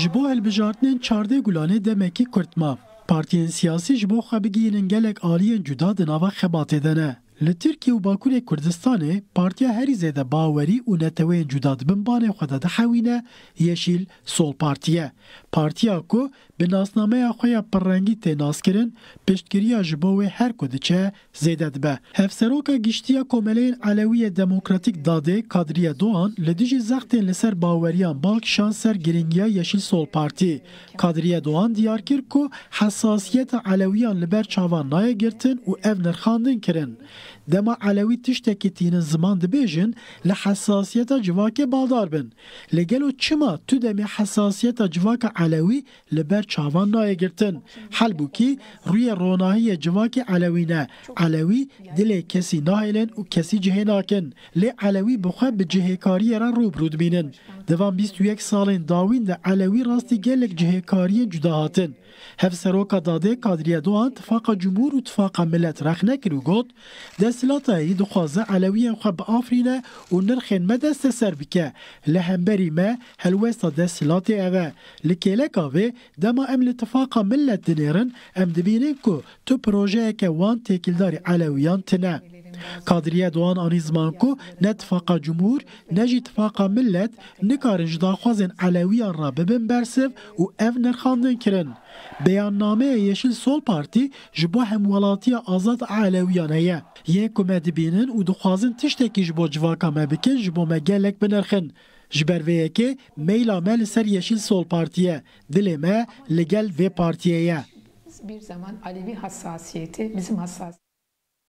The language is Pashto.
Jibo bo hilbijartinên çardê demek ki kurtma. Partiyên siyasi jibo bo xebigiyên gelek aliyên cuda di nava xebatê Li Tirkiye û Bakurê Kurdistanê Partiya Herîzê de bawerî û neteweyên cuda di binbanê xwe de dihewîne Yeşîl Sol Partiye. Partiya ku bi nasnameya xwe ya pirrengî tê naskirin, piştgiriya ji bo wê her ku diçe zêde dibe. Hevseroka giştiya Komeleyên Elewiyê Demokratik Dadê Kadriye Doğan li dijî zextên li ser baweriyan Balkişan ser giringiya Yeşîl Sol Parti. Kadriye Doğan diyar kir ku hesasiyeta Elewiyan li ber çavan naye girtin û ev nirxandin kirin. دەما ئەلەوی تشتێکی تینە زمان دەبێژن لە حساسیەتە جوواکێ باڵدار بن لەگەل و چما تو دەمێ حساسیەتە جوواکە ئەلەوی لەبەر چاوان نایەگرتن هەلبووکی ڕویە ڕۆناهیە جوواکی ئەلەوینە ئەلەوی دلێ کەسی نایلێن و کەسی جهێ ناکەن لێ ئەلەوی بخوا بە جهێکاریەرە ڕووبرودبینن دوام 21 سالين داوين دا علوي راستي جلك جهي كاريه جداهاتن هف سروكا داده قادريه دوان تفاقه جمهور و تفاقه ملت رخنه كنو قد دا سلاطة اي دخوازه علوي انخب آفرينة و نرخين ما دست سر بكه لهم بري ما هلوستا دا سلاطة اوه لكي لكاوه دما ام لتفاقه ملت دنيرن ام دبينين كو تو پروژه اكا وان تيكلداري علويان تنه Kadriye Doğan anizman ku ne tifaka cumhur ne jî tifaka millet nikarin ji daxwazên elewiyan ra bibin bersev û ev nirxandin kirin. Beyannameye Yeşil Sol Parti jibo bo hemwelatiya azad elewiyan heye. Yê ku me dibînin û dixwazin tiştekî ji bo civaka me Jibo ji bo me gelek binirxin. Ji ber meyla me ser Yeşil Sol Partiye, dileme me ve gel partiyeye. bir zaman Alevi hassasiyeti bizim hassas